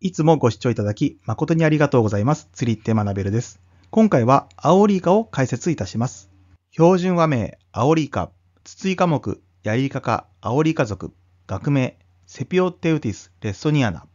いつもご視聴いただき誠にありがとうございます。釣りって学べるです。今回はアオリイカを解説いたします。標準和名、アオリイカ、ツツイカ目、ヤイイカ科、アオリイカ属、学名、セピオテウティス・レッソニアナ。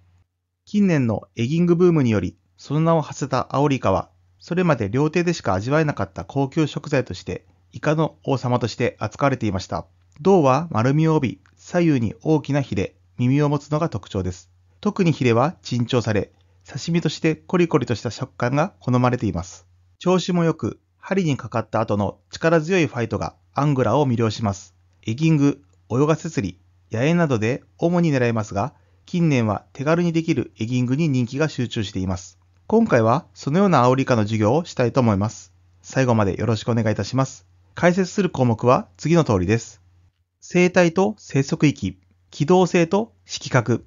近年のエギングブームにより、その名を馳せたアオリイカは、それまで料亭でしか味わえなかった高級食材として、イカの王様として扱われていました。銅は丸みを帯び、左右に大きなヒレ、耳を持つのが特徴です。特にヒレは珍重され、刺身としてコリコリとした食感が好まれています。調子も良く、針にかかった後の力強いファイトがアングラを魅了します。エギング、泳がせ釣り、野営などで主に狙いますが、近年は手軽にできるエギングに人気が集中しています。今回はそのようなアオリカの授業をしたいと思います。最後までよろしくお願いいたします。解説する項目は次の通りです。生態と生息域、機動性と色覚、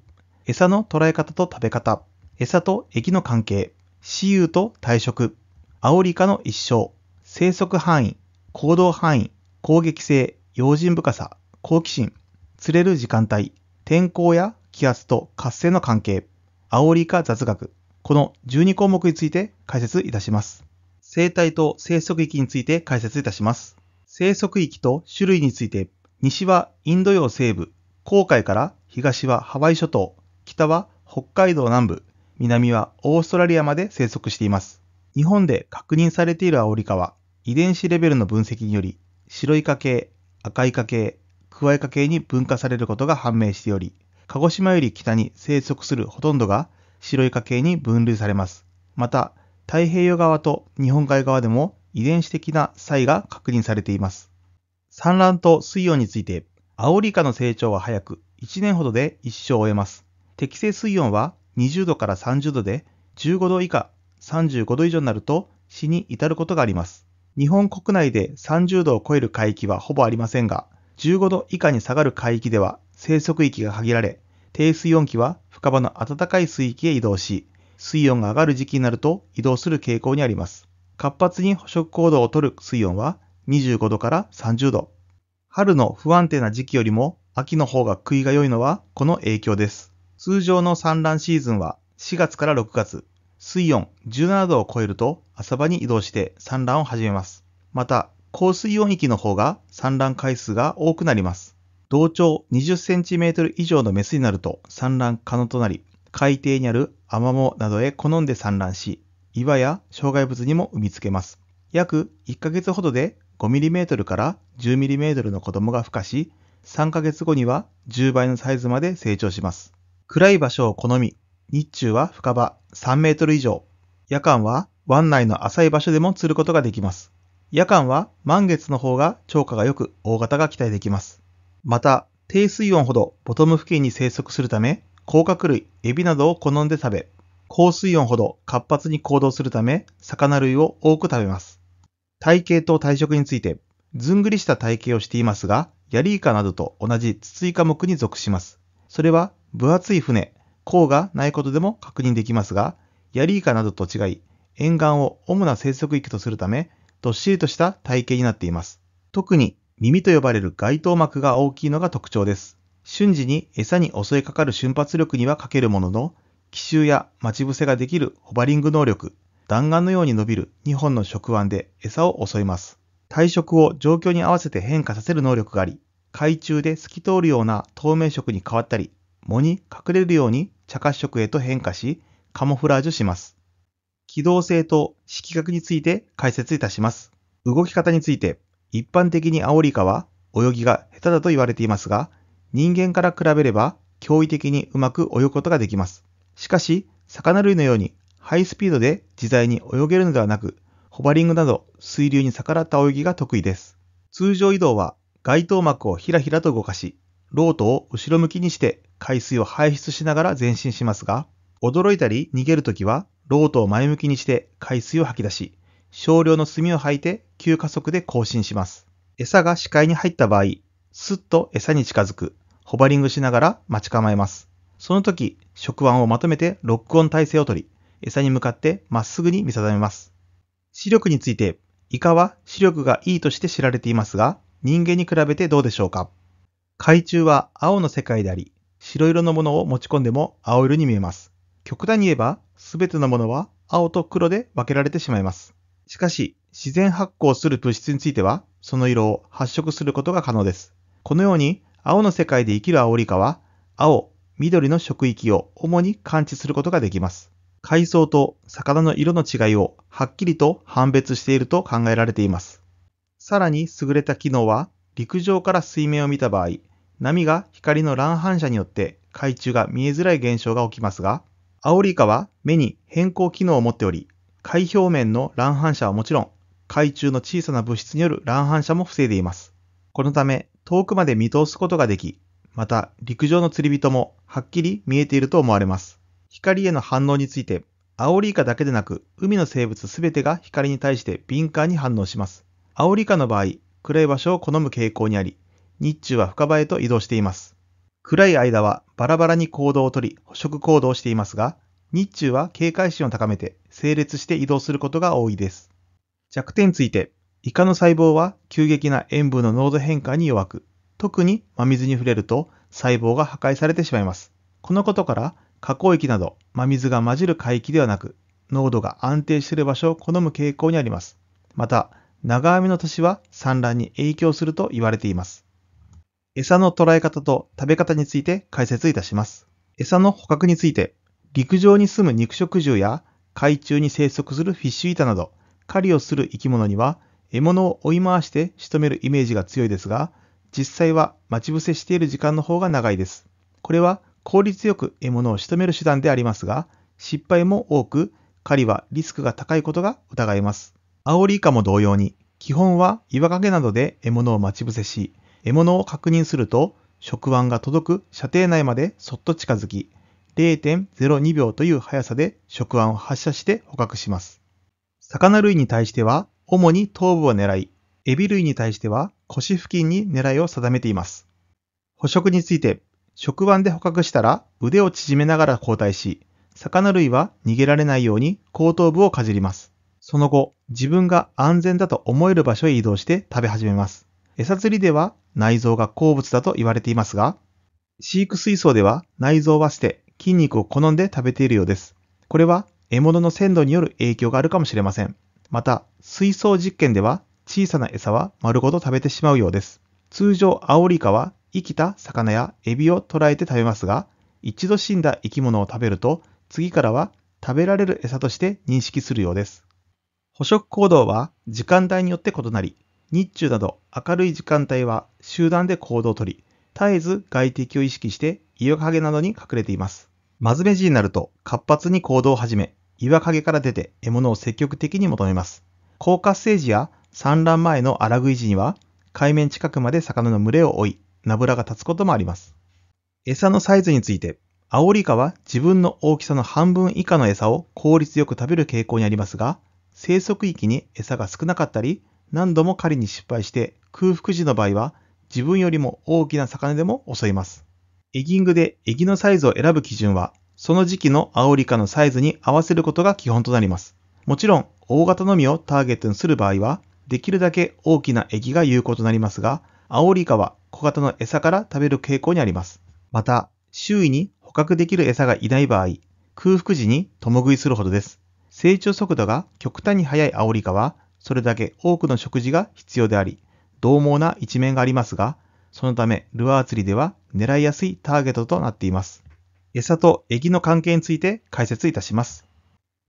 餌の捉え方と食べ方、餌と液の関係、雌雄と退職、アオリカの一生、生息範囲、行動範囲、攻撃性、用心深さ、好奇心、釣れる時間帯、天候や気圧と活性の関係、アオリイカ雑学、この12項目について解説いたします。生態と生息域について解説いたします。生息域と種類について、西はインド洋西部、航海から東はハワイ諸島、北は北海道南部、南はオーストラリアまで生息しています。日本で確認されているアオリカは、遺伝子レベルの分析により、白イカ系、赤イカ系、クワイカ系に分化されることが判明しており、鹿児島より北に生息するほとんどが白イカ系に分類されます。また、太平洋側と日本海側でも遺伝子的な差異が確認されています。産卵と水温について、アオリイカの成長は早く1年ほどで一生を終えます。適正水温は20度から30度で15度以下、35度以上になると死に至ることがあります。日本国内で30度を超える海域はほぼありませんが、15度以下に下がる海域では生息域が限られ、低水温期は深場の暖かい水域へ移動し、水温が上がる時期になると移動する傾向にあります。活発に捕食行動をとる水温は25度から30度。春の不安定な時期よりも秋の方が食いが良いのはこの影響です。通常の産卵シーズンは4月から6月、水温17度を超えると浅場に移動して産卵を始めます。また、高水温域の方が産卵回数が多くなります。同調 20cm 以上のメスになると産卵可能となり、海底にあるアマモなどへ好んで産卵し、岩や障害物にも産みつけます。約1ヶ月ほどで 5mm から 10mm の子供が孵化し、3ヶ月後には10倍のサイズまで成長します。暗い場所を好み、日中は深場3メートル以上、夜間は湾内の浅い場所でも釣ることができます。夜間は満月の方が超過が良く大型が期待できます。また、低水温ほどボトム付近に生息するため、甲殻類、エビなどを好んで食べ、高水温ほど活発に行動するため、魚類を多く食べます。体型と体色について、ずんぐりした体型をしていますが、ヤリイカなどと同じ筒ツイカ目に属します。それは分厚い船、甲がないことでも確認できますが、ヤリイカなどと違い、沿岸を主な生息域とするため、どっしりとした体型になっています。特に耳と呼ばれる外頭膜が大きいのが特徴です。瞬時に餌に襲いかかる瞬発力には欠けるものの、奇襲や待ち伏せができるホバリング能力、弾丸のように伸びる2本の触腕で餌を襲います。体色を状況に合わせて変化させる能力があり、海中で透き通るような透明色に変わったり、藻に隠れるように茶褐色へと変化し、カモフラージュします。機動性と色覚について解説いたします。動き方について、一般的にアオリカは泳ぎが下手だと言われていますが、人間から比べれば驚異的にうまく泳ぐことができます。しかし、魚類のようにハイスピードで自在に泳げるのではなく、ホバリングなど水流に逆らった泳ぎが得意です。通常移動は街頭幕をひらひらと動かし、ロートを後ろ向きにして海水を排出しながら前進しますが、驚いたり逃げるときは、ロートを前向きにして海水を吐き出し、少量の炭を吐いて急加速で更新します。餌が視界に入った場合、すっと餌に近づく、ホバリングしながら待ち構えます。その時、触腕をまとめてロックオン体勢をとり、餌に向かってまっすぐに見定めます。視力について、イカは視力がいいとして知られていますが、人間に比べてどうでしょうか海中は青の世界であり、白色のものを持ち込んでも青色に見えます。極端に言えば、すべてのものは青と黒で分けられてしまいます。しかし、自然発光する物質については、その色を発色することが可能です。このように、青の世界で生きるアオリカは、青、緑の食域を主に感知することができます。海藻と魚の色の違いをはっきりと判別していると考えられています。さらに優れた機能は、陸上から水面を見た場合、波が光の乱反射によって海中が見えづらい現象が起きますが、アオリイカは目に変光機能を持っており、海表面の乱反射はもちろん、海中の小さな物質による乱反射も防いでいます。このため、遠くまで見通すことができ、また陸上の釣り人もはっきり見えていると思われます。光への反応について、アオリイカだけでなく、海の生物すべてが光に対して敏感に反応します。アオリイカの場合、暗い場所を好む傾向にあり、日中は深場へと移動しています。暗い間はバラバラに行動をとり、捕食行動をしていますが、日中は警戒心を高めて、整列して移動することが多いです。弱点について、イカの細胞は急激な塩分の濃度変化に弱く、特に真水に触れると細胞が破壊されてしまいます。このことから、加工液など真水が混じる海域ではなく、濃度が安定している場所を好む傾向にあります。また、長雨の年は産卵に影響すると言われています。餌の捉え方と食べ方について解説いたします。餌の捕獲について、陸上に住む肉食獣や海中に生息するフィッシュイタなど、狩りをする生き物には獲物を追い回して仕留めるイメージが強いですが、実際は待ち伏せしている時間の方が長いです。これは効率よく獲物を仕留める手段でありますが、失敗も多く、狩りはリスクが高いことが疑えます。アオリイカも同様に、基本は岩陰などで獲物を待ち伏せし、獲物を確認すると、触腕が届く射程内までそっと近づき、0.02秒という速さで触腕を発射して捕獲します。魚類に対しては、主に頭部を狙い、エビ類に対しては腰付近に狙いを定めています。捕食について、触腕で捕獲したら腕を縮めながら後退し、魚類は逃げられないように後頭部をかじります。その後、自分が安全だと思える場所へ移動して食べ始めます。餌釣りでは内臓が好物だと言われていますが、飼育水槽では内臓は捨て筋肉を好んで食べているようです。これは獲物の鮮度による影響があるかもしれません。また、水槽実験では小さな餌は丸ごと食べてしまうようです。通常、アオリイカは生きた魚やエビを捕らえて食べますが、一度死んだ生き物を食べると、次からは食べられる餌として認識するようです。捕食行動は時間帯によって異なり、日中など明るい時間帯は集団で行動をとり、絶えず外敵を意識して岩陰などに隠れています。真面目時になると活発に行動を始め、岩陰から出て獲物を積極的に求めます。高活性時や産卵前の荒食い時には、海面近くまで魚の群れを追い、ナブラが立つこともあります。餌のサイズについて、アオリイカは自分の大きさの半分以下の餌を効率よく食べる傾向にありますが、生息域に餌が少なかったり、何度も狩りに失敗して空腹時の場合は自分よりも大きな魚でも襲います。エギングでエギのサイズを選ぶ基準は、その時期のアオリカのサイズに合わせることが基本となります。もちろん、大型のみをターゲットにする場合は、できるだけ大きなエギが有効となりますが、アオリカは小型の餌から食べる傾向にあります。また、周囲に捕獲できる餌がいない場合、空腹時に共食いするほどです。成長速度が極端に速いアオリカはそれだけ多くの食事が必要であり、獰猛な一面がありますが、そのためルアー釣りでは狙いやすいターゲットとなっています。餌とエギの関係について解説いたします。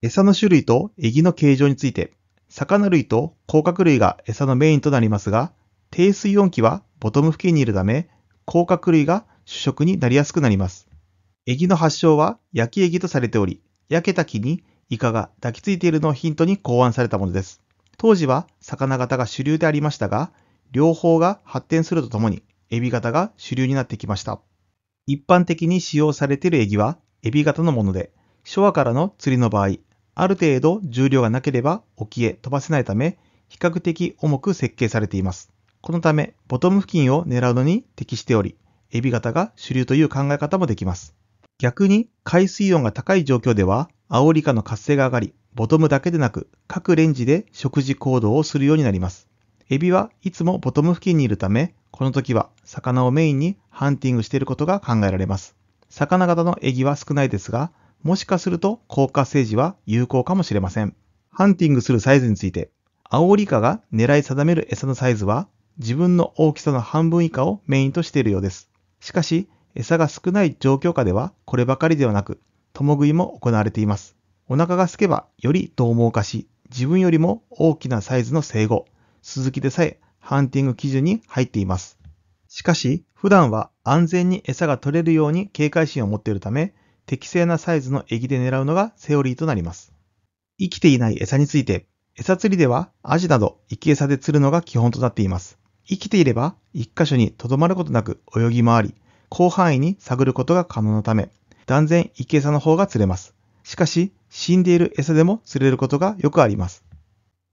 餌の種類とエギの形状について、魚類と甲殻類が餌のメインとなりますが、低水温期はボトム付近にいるため、甲殻類が主食になりやすくなります。エギの発祥は焼きエギとされており、焼けた木にイカが抱きついているのをヒントに考案されたものです。当時は魚型が主流でありましたが、両方が発展するとともに、エビ型が主流になってきました。一般的に使用されているエギは、エビ型のもので、昭和からの釣りの場合、ある程度重量がなければ沖へ飛ばせないため、比較的重く設計されています。このため、ボトム付近を狙うのに適しており、エビ型が主流という考え方もできます。逆に、海水温が高い状況では、アオリカの活性が上がり、ボトムだけでなく各レンジで食事行動をするようになります。エビはいつもボトム付近にいるため、この時は魚をメインにハンティングしていることが考えられます。魚型のエギは少ないですが、もしかすると効果政治は有効かもしれません。ハンティングするサイズについて、アオリカが狙い定める餌のサイズは自分の大きさの半分以下をメインとしているようです。しかし、餌が少ない状況下ではこればかりではなく、共食いも行われています。お腹が空けばより獰猛化し、自分よりも大きなサイズの生後、鈴木でさえハンティング基準に入っています。しかし、普段は安全に餌が取れるように警戒心を持っているため、適正なサイズのエギで狙うのがセオリーとなります。生きていない餌について、餌釣りではアジなど生き餌で釣るのが基本となっています。生きていれば一箇所に留まることなく泳ぎ回り、広範囲に探ることが可能なため、断然生き餌の方が釣れます。しかし、死んでいる餌でも釣れることがよくあります。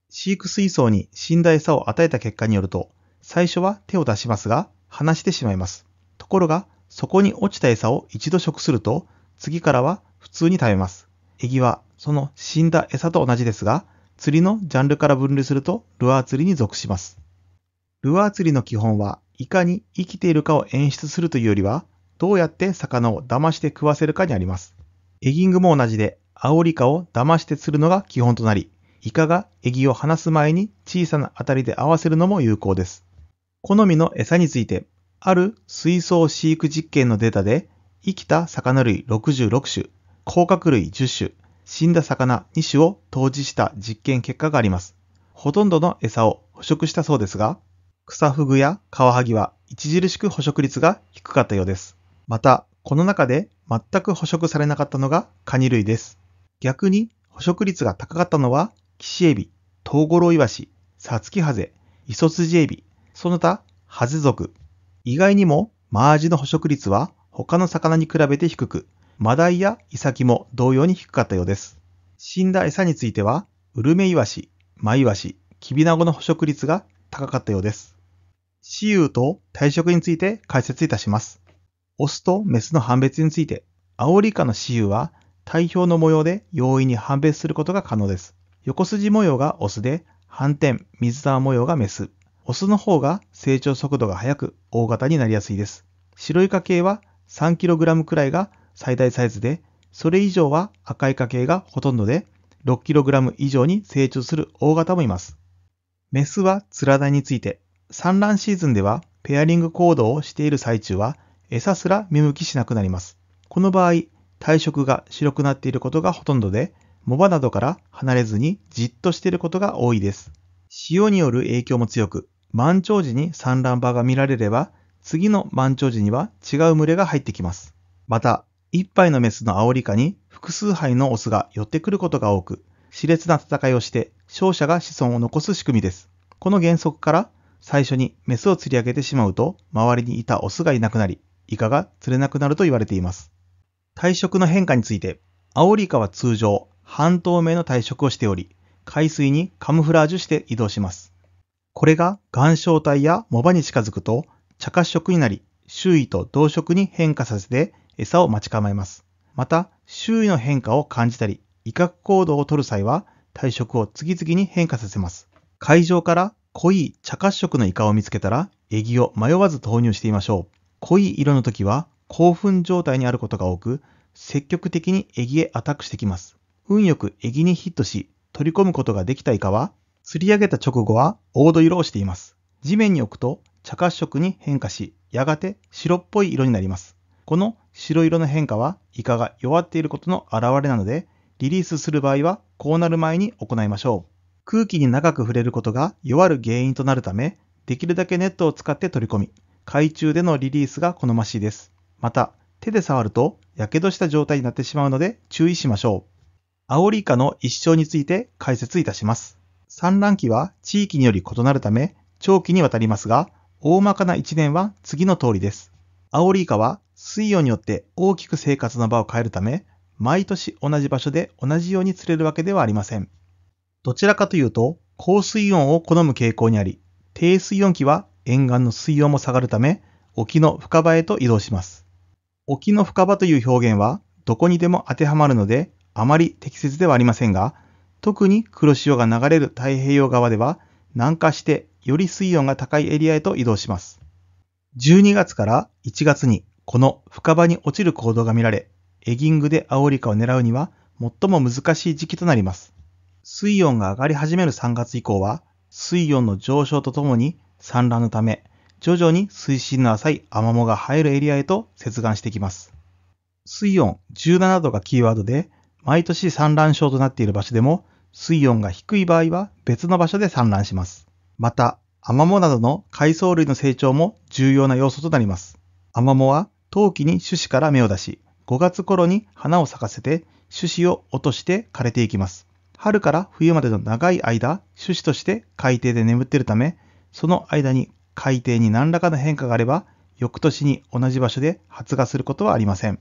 飼育水槽に死んだ餌を与えた結果によると、最初は手を出しますが、離してしまいます。ところが、そこに落ちた餌を一度食すると、次からは普通に食べます。エギは、その死んだ餌と同じですが、釣りのジャンルから分類すると、ルアー釣りに属します。ルアー釣りの基本は、いかに生きているかを演出するというよりは、どうやって魚を騙して食わせるかにあります。エギングも同じで、アオリカを騙して釣るのが基本となり、イカがエギを離す前に小さな当たりで合わせるのも有効です。好みの餌について、ある水槽飼育実験のデータで、生きた魚類66種、甲殻類10種、死んだ魚2種を投じした実験結果があります。ほとんどの餌を捕食したそうですが、クサフグやカワハギは著しく捕食率が低かったようです。また、この中で全く捕食されなかったのがカニ類です。逆に捕食率が高かったのはキシエビ、トウゴロイワシ、サツキハゼ、イソスジエビ、その他ハゼ族。意外にもマアジの捕食率は他の魚に比べて低く、マダイやイサキも同様に低かったようです。死んだ餌については、ウルメイワシ、マイワシ、キビナゴの捕食率が高かったようです。雌雄と退職について解説いたします。オスとメスの判別について、アオリイカの雌雄は体表の模様で容易に判別することが可能です。横筋模様がオスで、反転、水玉模様がメス。オスの方が成長速度が速く、大型になりやすいです。白イカ系は 3kg くらいが最大サイズで、それ以上は赤イカ系がほとんどで、6kg 以上に成長する大型もいます。メスはツラダについて、産卵シーズンではペアリング行動をしている最中は餌すら見向きしなくなります。この場合、体色が白くなっていることがほとんどで、藻場などから離れずにじっとしていることが多いです。潮による影響も強く、満潮時に産卵場が見られれば、次の満潮時には違う群れが入ってきます。また、一杯のメスのアオリカに複数杯のオスが寄ってくることが多く、熾烈な戦いをして勝者が子孫を残す仕組みです。この原則から最初にメスを釣り上げてしまうと周りにいたオスがいなくなりイカが釣れなくなると言われています。体色の変化について、アオリイカは通常、半透明の体色をしており、海水にカムフラージュして移動します。これが岩礁帯や藻場に近づくと、茶褐色になり、周囲と同色に変化させて餌を待ち構えます。また、周囲の変化を感じたり、威嚇行動をとる際は、体色を次々に変化させます。海上から濃い茶褐色のイカを見つけたら、エギを迷わず投入してみましょう。濃い色の時は興奮状態にあることが多く、積極的にエギへアタックしてきます。運よくエギにヒットし、取り込むことができたイカは、釣り上げた直後は黄土色をしています。地面に置くと茶褐色に変化し、やがて白っぽい色になります。この白色の変化はイカが弱っていることの表れなので、リリースする場合はこうなる前に行いましょう。空気に長く触れることが弱る原因となるため、できるだけネットを使って取り込み、海中でのリリースが好ましいです。また、手で触ると火傷した状態になってしまうので注意しましょう。アオリイカの一生について解説いたします。産卵期は地域により異なるため長期にわたりますが、大まかな一年は次の通りです。アオリイカは水温によって大きく生活の場を変えるため、毎年同じ場所で同じように釣れるわけではありません。どちらかというと、高水温を好む傾向にあり、低水温期は沿岸の水温も下がるため、沖の深場へと移動します。沖の深場という表現は、どこにでも当てはまるので、あまり適切ではありませんが、特に黒潮が流れる太平洋側では、南下してより水温が高いエリアへと移動します。12月から1月にこの深場に落ちる行動が見られ、エギングでアオリカを狙うには最も難しい時期となります。水温が上がり始める3月以降は、水温の上昇とともに産卵のため、徐々に水深の浅いアマモが生えるエリアへと接岸してきます。水温17度がキーワードで、毎年産卵症となっている場所でも、水温が低い場合は別の場所で産卵します。また、アマモなどの海藻類の成長も重要な要素となります。アマモは冬季に種子から芽を出し、5月頃に花を咲かせて種子を落として枯れていきます。春から冬までの長い間、種子として海底で眠っているため、その間に海底に何らかの変化があれば、翌年に同じ場所で発芽することはありません。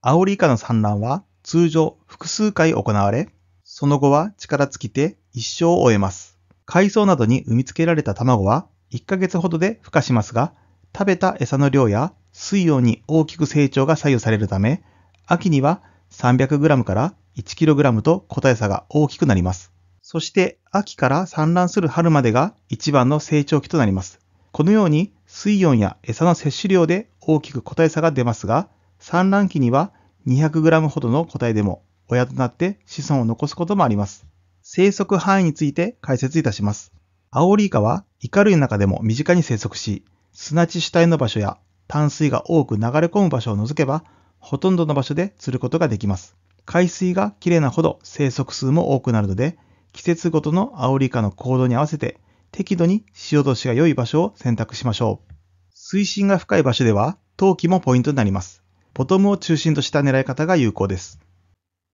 アオリイカの産卵は通常複数回行われ、その後は力尽きて一生を終えます。海藻などに産み付けられた卵は1ヶ月ほどで孵化しますが、食べた餌の量や水温に大きく成長が左右されるため、秋には 300g から 1kg と個体差が大きくなります。そして秋から産卵する春までが一番の成長期となります。このように水温や餌の摂取量で大きく個体差が出ますが、産卵期には 200g ほどの個体でも親となって子孫を残すこともあります。生息範囲について解説いたします。アオリイカはイカ類の中でも身近に生息し、砂地主体の場所や淡水が多く流れ込む場所を除けば、ほとんどの場所で釣ることができます。海水がきれいなほど生息数も多くなるので、季節ごとのアオリイカの行動に合わせて適度に潮しが良い場所を選択しましょう。水深が深い場所では陶器もポイントになります。ボトムを中心とした狙い方が有効です。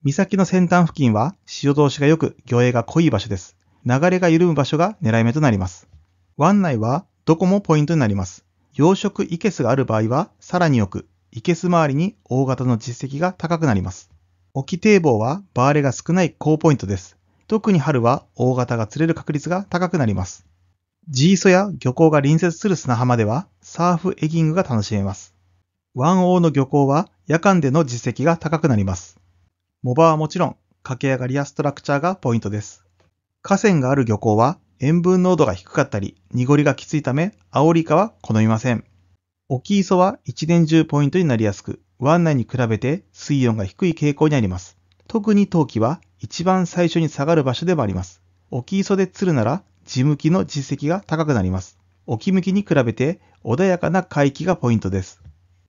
岬の先端付近は潮通しが良く魚影が濃い場所です。流れが緩む場所が狙い目となります。湾内はどこもポイントになります。養殖イケスがある場合はさらによく、イケス周りに大型の実績が高くなります。沖堤防はバーレが少ない高ポイントです。特に春は大型が釣れる確率が高くなります。ジーソや漁港が隣接する砂浜ではサーフエギングが楽しめます。湾王の漁港は夜間での実績が高くなります。モバはもちろん、駆け上がりやストラクチャーがポイントです。河川がある漁港は塩分濃度が低かったり、濁りがきついため、アオリイカは好みません。オキソは一年中ポイントになりやすく、湾内に比べて水温が低い傾向にあります。特に冬季は一番最初に下がる場所でもあります。置き磯で釣るなら地向きの実績が高くなります。沖向きに比べて穏やかな海域がポイントです。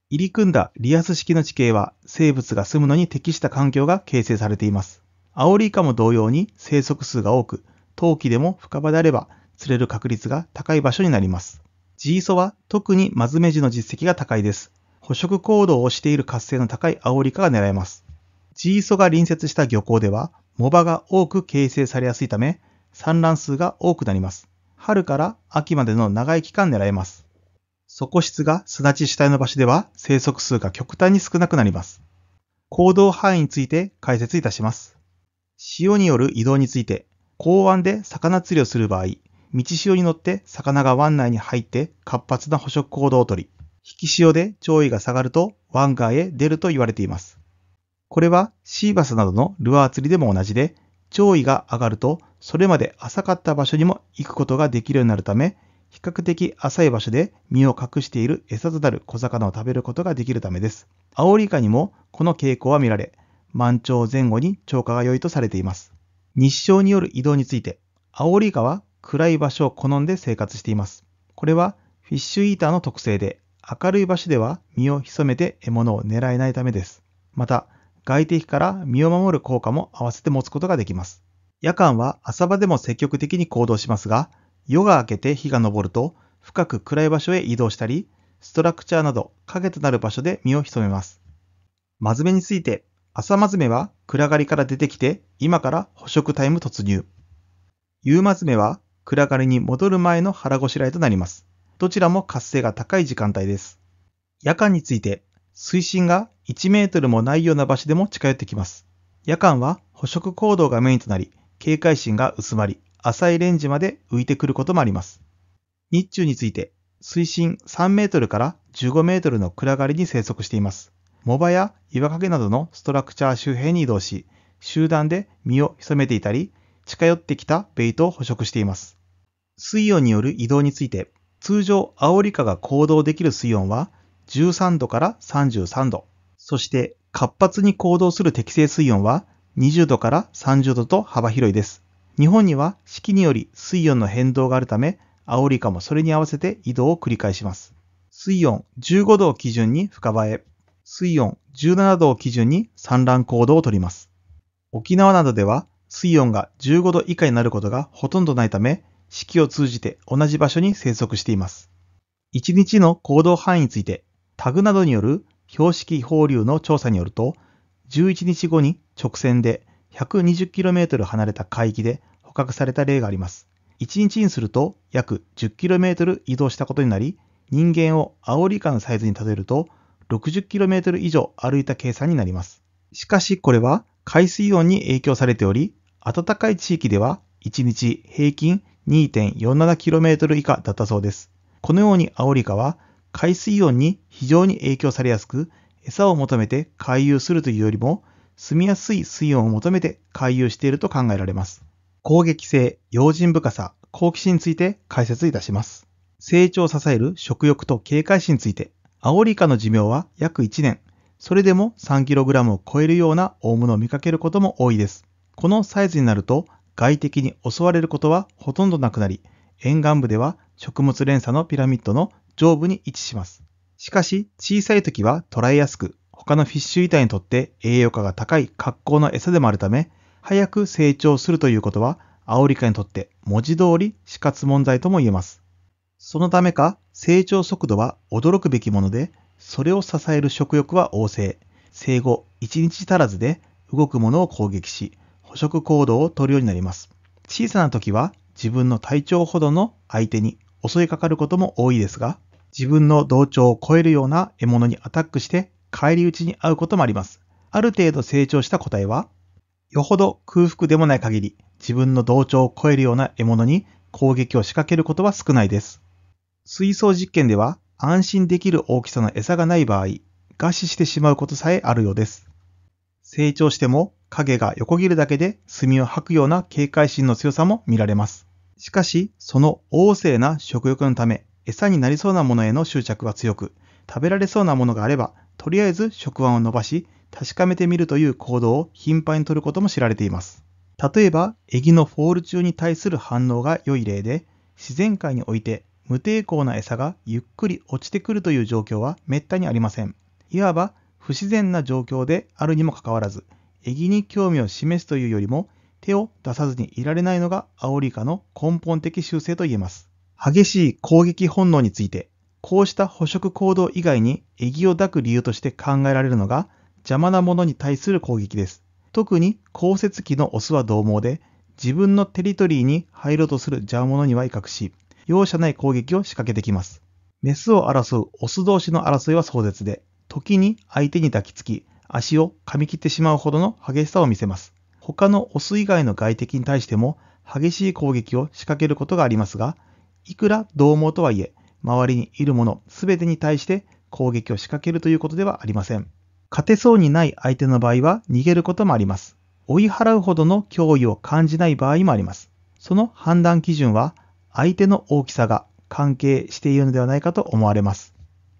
入り組んだリアス式の地形は生物が住むのに適した環境が形成されています。アオリイカも同様に生息数が多く、冬季でも深場であれば釣れる確率が高い場所になります。ジーソは特にマズメジの実績が高いです。捕食行動をしている活性の高いアオリイカが狙えます。ジーソが隣接した漁港では藻場が多く形成されやすいため、産卵数が多くなります。春から秋までの長い期間狙えます。底質が砂地主体の場所では生息数が極端に少なくなります。行動範囲について解説いたします。潮による移動について、港湾で魚釣りをする場合、道潮に乗って魚が湾内に入って活発な捕食行動をとり、引き潮で潮位が下がると湾外へ出ると言われています。これはシーバスなどのルアー釣りでも同じで、潮位が上がると、それまで浅かった場所にも行くことができるようになるため、比較的浅い場所で身を隠している餌となる小魚を食べることができるためです。アオリイカにもこの傾向は見られ、満潮前後に潮化が良いとされています。日照による移動について、アオリイカは暗い場所を好んで生活しています。これはフィッシュイーターの特性で、明るい場所では身を潜めて獲物を狙えないためです。また、外敵から身を守る効果も併せて持つことができます。夜間は朝場でも積極的に行動しますが、夜が明けて日が昇ると深く暗い場所へ移動したり、ストラクチャーなど影となる場所で身を潜めます。まずめについて、朝まずめは暗がりから出てきて今から捕食タイム突入。夕まずめは暗がりに戻る前の腹ごしらえとなります。どちらも活性が高い時間帯です。夜間について、水深が1メートルもないような場所でも近寄ってきます。夜間は捕食行動がメインとなり、警戒心が薄まり、浅いレンジまで浮いてくることもあります。日中について、水深3メートルから15メートルの暗がりに生息しています。藻場や岩陰などのストラクチャー周辺に移動し、集団で身を潜めていたり、近寄ってきたベイトを捕食しています。水温による移動について、通常アオリカが行動できる水温は13度から33度。そして活発に行動する適正水温は20度から30度と幅広いです。日本には四季により水温の変動があるため、アオリカもそれに合わせて移動を繰り返します。水温15度を基準に深場へ、水温17度を基準に産卵行動をとります。沖縄などでは水温が15度以下になることがほとんどないため、四季を通じて同じ場所に生息しています。1日の行動範囲について、タグなどによる標識放流の調査によると、11日後に直線で 120km 離れた海域で捕獲された例があります。1日にすると約 10km 移動したことになり、人間をアオリイカのサイズに例えると 60km 以上歩いた計算になります。しかしこれは海水温に影響されており、暖かい地域では1日平均 2.47km 以下だったそうです。このようにアオリイカは海水温に非常に影響されやすく、餌を求めて回遊するというよりも、住みやすい水温を求めて回遊していると考えられます。攻撃性、用心深さ、好奇心について解説いたします。成長を支える食欲と警戒心について、アオリイカの寿命は約1年、それでも 3kg を超えるような大物を見かけることも多いです。このサイズになると、外敵に襲われることはほとんどなくなり、沿岸部では食物連鎖のピラミッドの上部に位置します。しかし、小さい時は捉えやすく、他のフィッシュ板にとって栄養価が高い格好の餌でもあるため、早く成長するということは、アオリカにとって文字通り死活問題とも言えます。そのためか、成長速度は驚くべきもので、それを支える食欲は旺盛。生後1日足らずで動くものを攻撃し、捕食行動をとるようになります。小さな時は自分の体調ほどの相手に襲いかかることも多いですが、自分の同調を超えるような獲物にアタックして返り討ちに遭うこともあります。ある程度成長した個体は、よほど空腹でもない限り自分の同調を超えるような獲物に攻撃を仕掛けることは少ないです。水槽実験では安心できる大きさの餌がない場合、餓死してしまうことさえあるようです。成長しても影が横切るだけで墨を吐くような警戒心の強さも見られます。しかし、その旺盛な食欲のため、餌になりそうなものへの執着は強く、食べられそうなものがあれば、とりあえず食腕を伸ばし、確かめてみるという行動を頻繁にとることも知られています。例えば、エギのフォール中に対する反応が良い例で、自然界において無抵抗な餌がゆっくり落ちてくるという状況は滅多にありません。いわば不自然な状況であるにもかかわらず、エギに興味を示すというよりも、手を出さずにいられないのがアオリイカの根本的習性と言えます。激しい攻撃本能について、こうした捕食行動以外に餌を抱く理由として考えられるのが、邪魔なものに対する攻撃です。特に降雪機のオスは獰猛で、自分のテリトリーに入ろうとする邪魔者には威嚇し、容赦ない攻撃を仕掛けてきます。メスを争うオス同士の争いは壮絶で、時に相手に抱きつき、足を噛み切ってしまうほどの激しさを見せます。他のオス以外の外敵に対しても激しい攻撃を仕掛けることがありますが、いくら獰猛とはいえ、周りにいるもの全てに対して攻撃を仕掛けるということではありません。勝てそうにない相手の場合は逃げることもあります。追い払うほどの脅威を感じない場合もあります。その判断基準は相手の大きさが関係しているのではないかと思われます。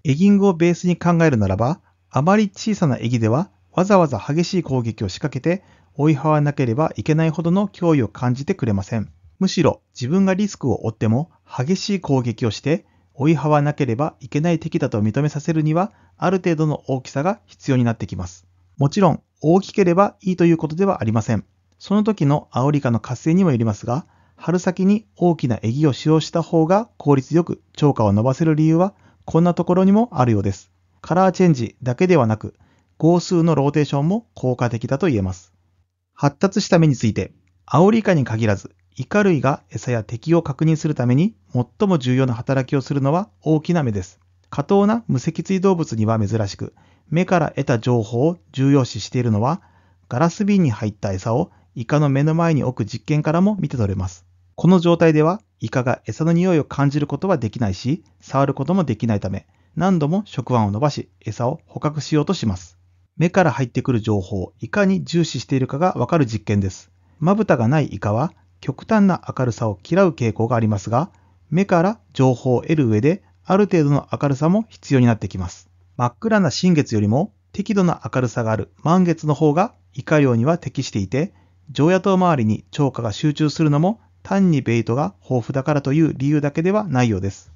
エギングをベースに考えるならば、あまり小さなエギではわざわざ激しい攻撃を仕掛けて追い払わなければいけないほどの脅威を感じてくれません。むしろ自分がリスクを負っても激しい攻撃をして追い払わなければいけない敵だと認めさせるには、ある程度の大きさが必要になってきます。もちろん、大きければいいということではありません。その時のアオリカの活性にもよりますが、春先に大きなエギを使用した方が効率よく超過を伸ばせる理由は、こんなところにもあるようです。カラーチェンジだけではなく、号数のローテーションも効果的だと言えます。発達した目について、アオリイカに限らず、イカ類が餌や敵を確認するために最も重要な働きをするのは大きな目です。過当な無脊椎動物には珍しく、目から得た情報を重要視しているのは、ガラス瓶に入った餌をイカの目の前に置く実験からも見て取れます。この状態では、イカが餌の匂いを感じることはできないし、触ることもできないため、何度も食腕を伸ばし、餌を捕獲しようとします。目から入ってくる情報をいかに重視しているかがわかる実験です。まぶたがないイカは極端な明るさを嫌う傾向がありますが、目から情報を得る上で、ある程度の明るさも必要になってきます。真っ暗な新月よりも適度な明るさがある満月の方がイカ漁には適していて、常夜灯周りに釣果が集中するのも単にベイトが豊富だからという理由だけではないようです。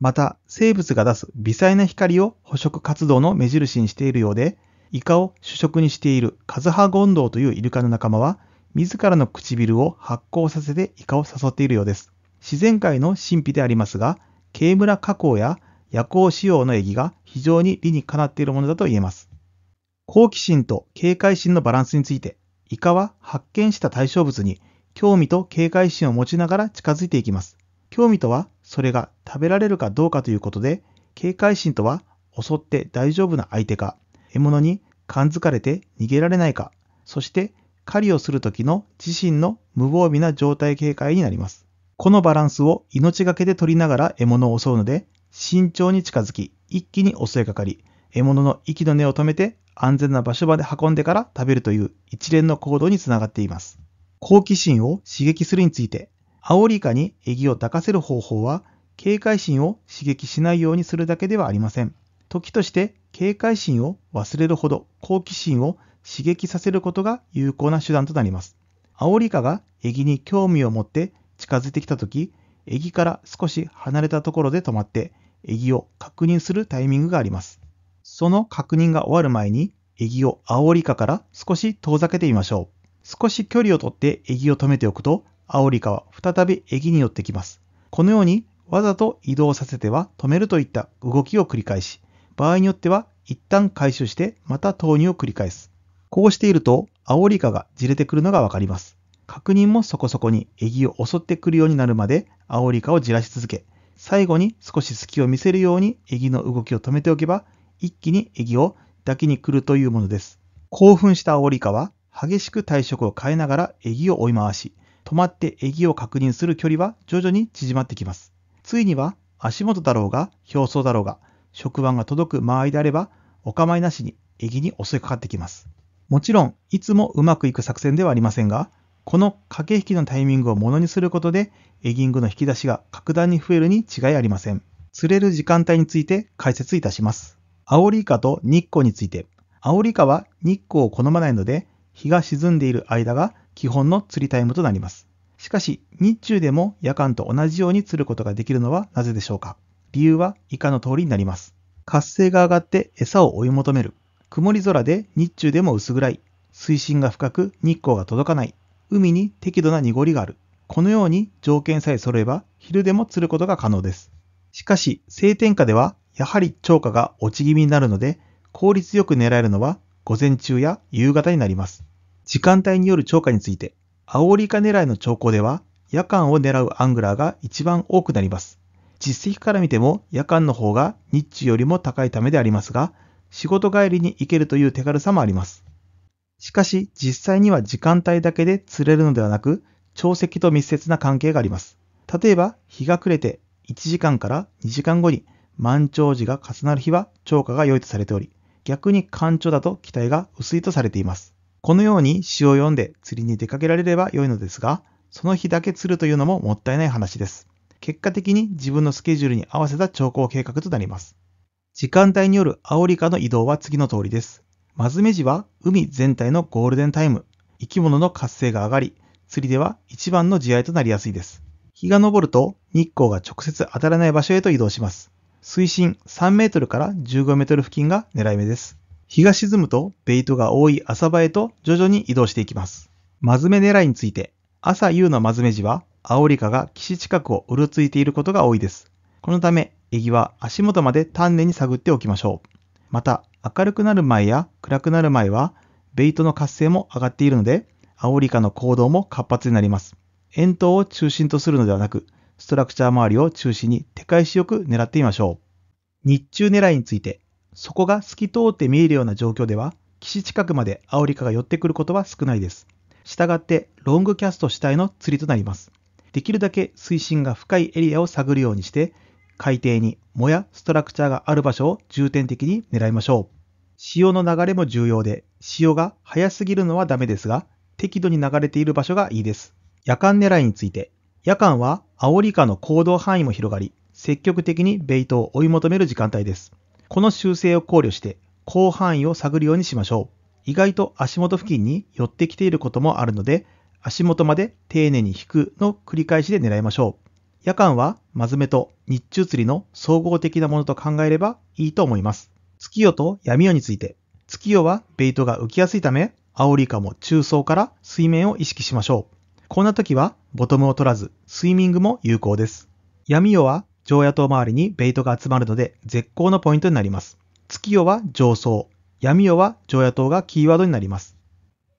また、生物が出す微細な光を捕食活動の目印にしているようで、イカを主食にしているカズハゴンドウというイルカの仲間は自らの唇を発酵させてイカを誘っているようです。自然界の神秘でありますが、ケイムラ加工や夜行仕様のギが非常に理にかなっているものだと言えます。好奇心と警戒心のバランスについて、イカは発見した対象物に興味と警戒心を持ちながら近づいていきます。興味とはそれが食べられるかどうかということで、警戒心とは襲って大丈夫な相手か、獲物に感づかれて逃げられないか、そして狩りをする時の自身の無防備な状態警戒になります。このバランスを命がけで取りながら獲物を襲うので、慎重に近づき、一気に襲いかかり、獲物の息の根を止めて安全な場所まで運んでから食べるという一連の行動につながっています。好奇心を刺激するについて、アオリイカにエギを抱かせる方法は、警戒心を刺激しないようにするだけではありません。時として警戒心を忘れるほど好奇心を刺激させることが有効な手段となります。アオリカがエギに興味を持って近づいてきたとき、エギから少し離れたところで止まって、エギを確認するタイミングがあります。その確認が終わる前に、エギをアオリカから少し遠ざけてみましょう。少し距離をとってエギを止めておくと、アオリカは再びエギに寄ってきます。このように、わざと移動させては止めるといった動きを繰り返し、場合によっては一旦回収してまた投入を繰り返す。こうしていると、アオリイカがじれてくるのがわかります。確認もそこそこにエギを襲ってくるようになるまでアオリイカをじらし続け、最後に少し隙を見せるようにエギの動きを止めておけば、一気にエギを抱きに来るというものです。興奮したアオリイカは、激しく体色を変えながらエギを追い回し、止まってエギを確認する距離は徐々に縮まってきます。ついには、足元だろうが、表層だろうが、触腕が届く間合いであれば、お構いなしにエギに襲いかかってきます。もちろん、いつもうまくいく作戦ではありませんが、この駆け引きのタイミングをものにすることで、エギングの引き出しが格段に増えるに違いありません。釣れる時間帯について解説いたします。アオリイカと日光について。アオリイカは日光を好まないので、日が沈んでいる間が基本の釣りタイムとなります。しかし、日中でも夜間と同じように釣ることができるのはなぜでしょうか理由は以下の通りになります。活性が上がって餌を追い求める。曇り空で日中でも薄暗い。水深が深く日光が届かない。海に適度な濁りがある。このように条件さえ揃えば昼でも釣ることが可能です。しかし、晴天下ではやはり釣果が落ち気味になるので、効率よく狙えるのは午前中や夕方になります。時間帯による釣果について、アオリカ狙いの兆候では夜間を狙うアングラーが一番多くなります。実績から見ても夜間の方が日中よりも高いためでありますが、仕事帰りに行けるという手軽さもあります。しかし、実際には時間帯だけで釣れるのではなく、潮汐と密接な関係があります。例えば、日が暮れて1時間から2時間後に満潮時が重なる日は超過が良いとされており、逆に干潮だと期待が薄いとされています。このように詩を読んで釣りに出かけられれば良いのですが、その日だけ釣るというのももったいない話です。結果的に自分のスケジュールに合わせた兆候計画となります。時間帯によるアオリカの移動は次の通りです。マズメジは海全体のゴールデンタイム、生き物の活性が上がり、釣りでは一番の地合いとなりやすいです。日が昇ると日光が直接当たらない場所へと移動します。水深3メートルから15メートル付近が狙い目です。日が沈むとベイトが多い浅場へと徐々に移動していきます。マズメ狙いについて、朝夕のマズメジはアオリカが岸近くをうろついていることが多いです。このためえぎは足元まで丹念に探っておきましょう。また、明るくなる前や暗くなる前は、ベイトの活性も上がっているので、アオリカの行動も活発になります。円筒を中心とするのではなく、ストラクチャー周りを中心に手返しよく狙ってみましょう。日中狙いについて、そこが透き通って見えるような状況では、岸近くまでアオリカが寄ってくることは少ないです。したがって、ロングキャスト主体の釣りとなります。できるだけ水深が深いエリアを探るようにして、海底に藻やストラクチャーがある場所を重点的に狙いましょう。潮の流れも重要で、潮が速すぎるのはダメですが、適度に流れている場所がいいです。夜間狙いについて、夜間はアオリイカの行動範囲も広がり、積極的にベイトを追い求める時間帯です。この修正を考慮して、広範囲を探るようにしましょう。意外と足元付近に寄ってきていることもあるので、足元まで丁寧に引くの繰り返しで狙いましょう。夜間は真面目と日中釣りの総合的なものと考えればいいと思います。月夜と闇夜について。月夜はベイトが浮きやすいため、アオリイカも中層から水面を意識しましょう。こんな時はボトムを取らず、スイミングも有効です。闇夜は常夜灯周りにベイトが集まるので絶好のポイントになります。月夜は上層、闇夜は常夜灯がキーワードになります。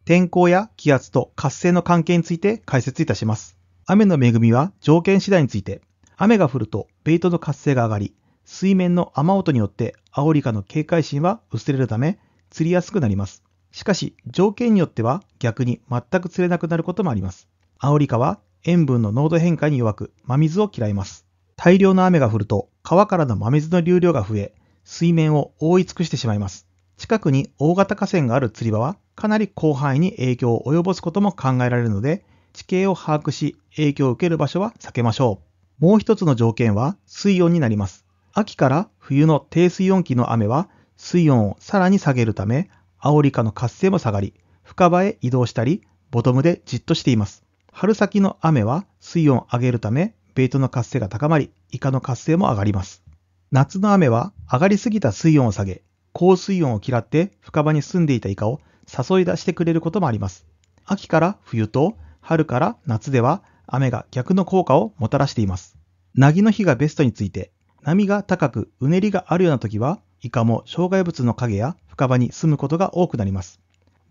天候や気圧と活性の関係について解説いたします。雨の恵みは条件次第について、雨が降るとベイトの活性が上がり、水面の雨音によってアオリカの警戒心は薄れるため、釣りやすくなります。しかし、条件によっては逆に全く釣れなくなることもあります。アオリカは塩分の濃度変化に弱く、真水を嫌います。大量の雨が降ると、川からの真水の流量が増え、水面を覆い尽くしてしまいます。近くに大型河川がある釣り場は、かなり広範囲に影響を及ぼすことも考えられるので、地形を把握し、影響を受ける場所は避けましょう。もう一つの条件は水温になります。秋から冬の低水温期の雨は水温をさらに下げるため、アオリカの活性も下がり、深場へ移動したり、ボトムでじっとしています。春先の雨は水温を上げるため、ベイトの活性が高まり、イカの活性も上がります。夏の雨は上がりすぎた水温を下げ、高水温を嫌って深場に住んでいたイカを誘い出してくれることもあります。秋から冬と春から夏では雨が逆の効果をもたらしています。凪の日がベストについて、波が高くうねりがあるような時は、イカも障害物の影や深場に住むことが多くなります。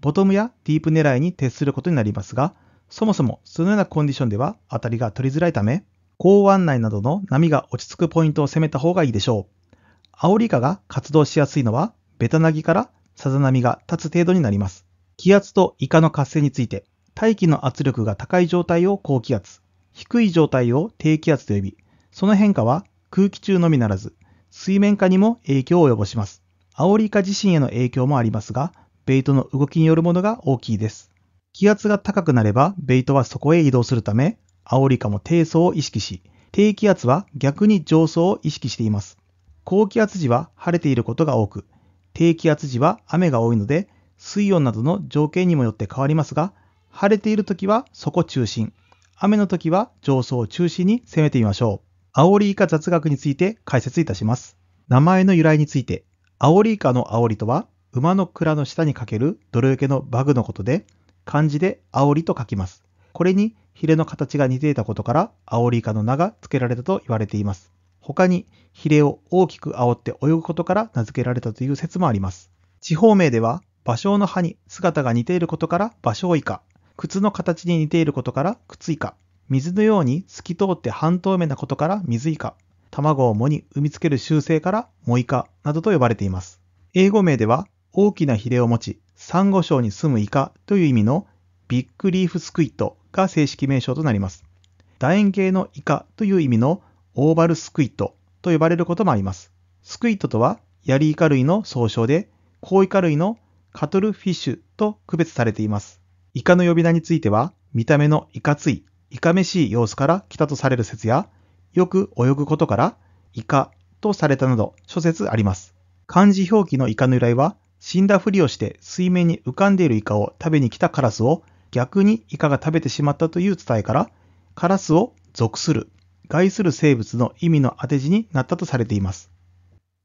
ボトムやディープ狙いに徹することになりますが、そもそもそのようなコンディションでは当たりが取りづらいため、港湾内などの波が落ち着くポイントを攻めた方がいいでしょう。アオリイカが活動しやすいのは、ベタナギからさざ波が立つ程度になります。気圧とイカの活性について、大気の圧力が高い状態を高気圧、低い状態を低気圧と呼び、その変化は空気中のみならず、水面下にも影響を及ぼします。アオリイカ自身への影響もありますが、ベイトの動きによるものが大きいです。気圧が高くなれば、ベイトはそこへ移動するため、アオリイカも低層を意識し、低気圧は逆に上層を意識しています。高気圧時は晴れていることが多く、低気圧時は雨が多いので、水温などの条件にもよって変わりますが、晴れている時は底中心、雨の時は上層を中心に攻めてみましょう。アオリイカ雑学について解説いたします。名前の由来について、アオリイカのアオリとは、馬の蔵の下にかける泥よけのバグのことで、漢字でアオリと書きます。これにヒレの形が似ていたことから、アオリイカの名が付けられたと言われています。他に、ヒレを大きく煽って泳ぐことから名付けられたという説もあります。地方名では、芭蕉の葉に姿が似ていることから芭蕉イカ靴の形に似ていることから靴以下。水のように透き通って半透明なことから水イカ。卵を藻に産みつける習性から藻イカなどと呼ばれています。英語名では大きなヒレを持ち、サンゴ礁に住むイカという意味のビッグリーフスクイットが正式名称となります。楕円形のイカという意味のオーバルスクイットと呼ばれることもあります。スクイットとはヤリイカ類の総称で、コウイカ類のカトルフィッシュと区別されています。イカの呼び名については、見た目のいかつい、いかめしい様子から来たとされる説や、よく泳ぐことから、イカとされたなど諸説あります。漢字表記のイカの由来は、死んだふりをして水面に浮かんでいるイカを食べに来たカラスを逆にイカが食べてしまったという伝えから、カラスを属する、害する生物の意味の当て字になったとされています。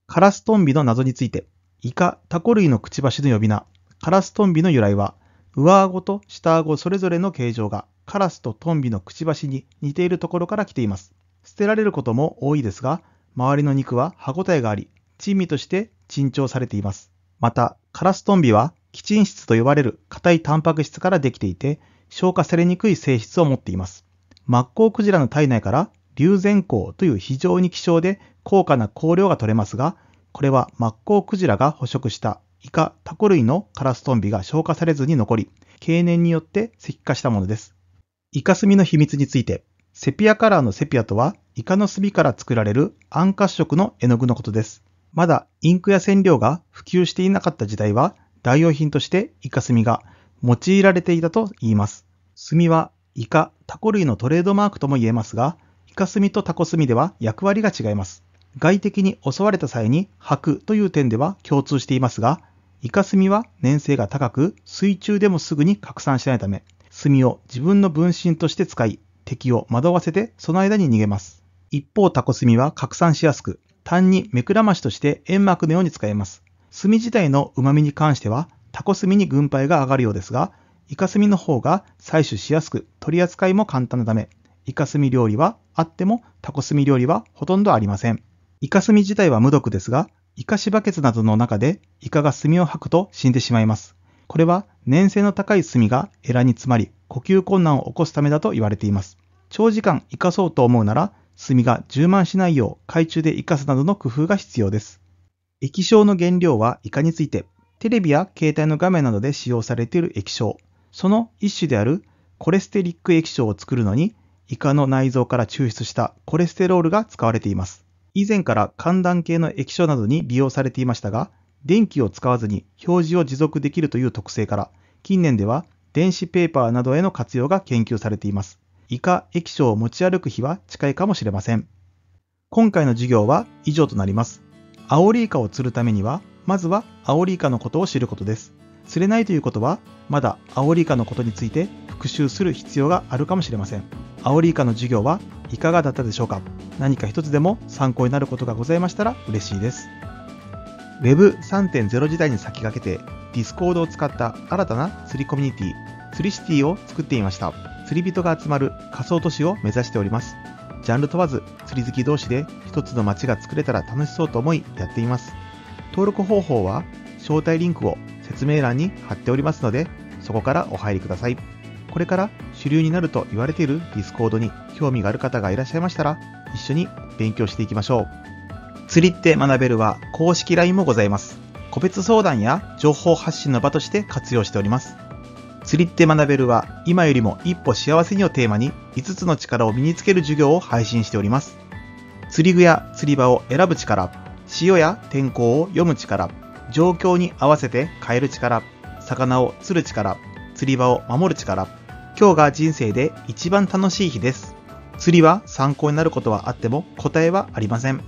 カラストンビの謎について、イカ、タコ類のくちばしの呼び名、カラストンビの由来は、上顎と下顎それぞれの形状がカラスとトンビのくちばしに似ているところから来ています。捨てられることも多いですが、周りの肉は歯ごたえがあり、珍味として珍重されています。また、カラストンビは、チン質と呼ばれる硬いタンパク質からできていて、消化されにくい性質を持っています。マッコウクジラの体内から龍涎香という非常に希少で高価な香料が取れますが、これはマッコウクジラが捕食したイカ、タコ類のカラストンビが消化されずに残り、経年によって石化したものです。イカ墨の秘密について、セピアカラーのセピアとは、イカの墨から作られる暗褐色の絵の具のことです。まだインクや染料が普及していなかった時代は、代用品としてイカ墨が用いられていたと言います。墨はイカ、タコ類のトレードマークとも言えますが、イカ墨とタコ墨では役割が違います。外敵に襲われた際に吐くという点では共通していますが、イカスミは粘性が高く、水中でもすぐに拡散しないため、墨を自分の分身として使い、敵を惑わせてその間に逃げます。一方、タコスミは拡散しやすく、単に目くらましとして煙幕のように使えます。墨自体の旨味に関しては、タコスミに軍配が上がるようですが、イカスミの方が採取しやすく、取り扱いも簡単なため、イカスミ料理はあってもタコスミ料理はほとんどありません。イカスミ自体は無毒ですが、イカシバケツなどの中でイカが墨を吐くと死んでしまいます。これは粘性の高い炭がエラに詰まり呼吸困難を起こすためだと言われています。長時間生かそうと思うなら炭が充満しないよう海中で生かすなどの工夫が必要です。液晶の原料はイカについて、テレビや携帯の画面などで使用されている液晶、その一種であるコレステリック液晶を作るのにイカの内臓から抽出したコレステロールが使われています。以前から寒暖計の液晶などに利用されていましたが、電気を使わずに表示を持続できるという特性から、近年では電子ペーパーなどへの活用が研究されています。以下、液晶を持ち歩く日は近いかもしれません。今回の授業は以上となります。アオリイカを釣るためには、まずはアオリイカのことを知ることです。釣れないということは、まだアオリイカのことについて復習する必要があるかもしれません。アオリイカの授業はいかがだったでしょうか何か一つでも参考になることがございましたら嬉しいです。Web3.0 時代に先駆けて Discord を使った新たな釣りコミュニティ、釣りシティを作っていました。釣り人が集まる仮想都市を目指しております。ジャンル問わず釣り好き同士で一つの街が作れたら楽しそうと思いやっています。登録方法は招待リンクを説明欄に貼っておりますので、そこからお入りください。これから主流になると言われている Discord に興味がある方がいらっしゃいましたら、一緒に勉強していきましょう。釣りって学べるは公式 LINE もございます。個別相談や情報発信の場として活用しております。釣りって学べるは今よりも一歩幸せにをテーマに5つの力を身につける授業を配信しております。釣り具や釣り場を選ぶ力、潮や天候を読む力、状況に合わせて変える力、魚を釣る力、釣り場を守る力、今日が人生で一番楽しい日です。釣りは参考になることはあっても答えはありません。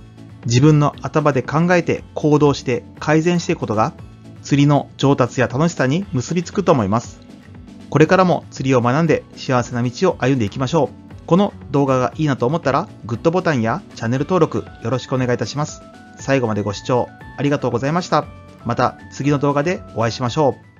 自分の頭で考えて行動して改善していくことが釣りの上達や楽しさに結びつくと思います。これからも釣りを学んで幸せな道を歩んでいきましょう。この動画がいいなと思ったら、グッドボタンやチャンネル登録よろしくお願いいたします。最後までご視聴ありがとうございました。また次の動画でお会いしましょう。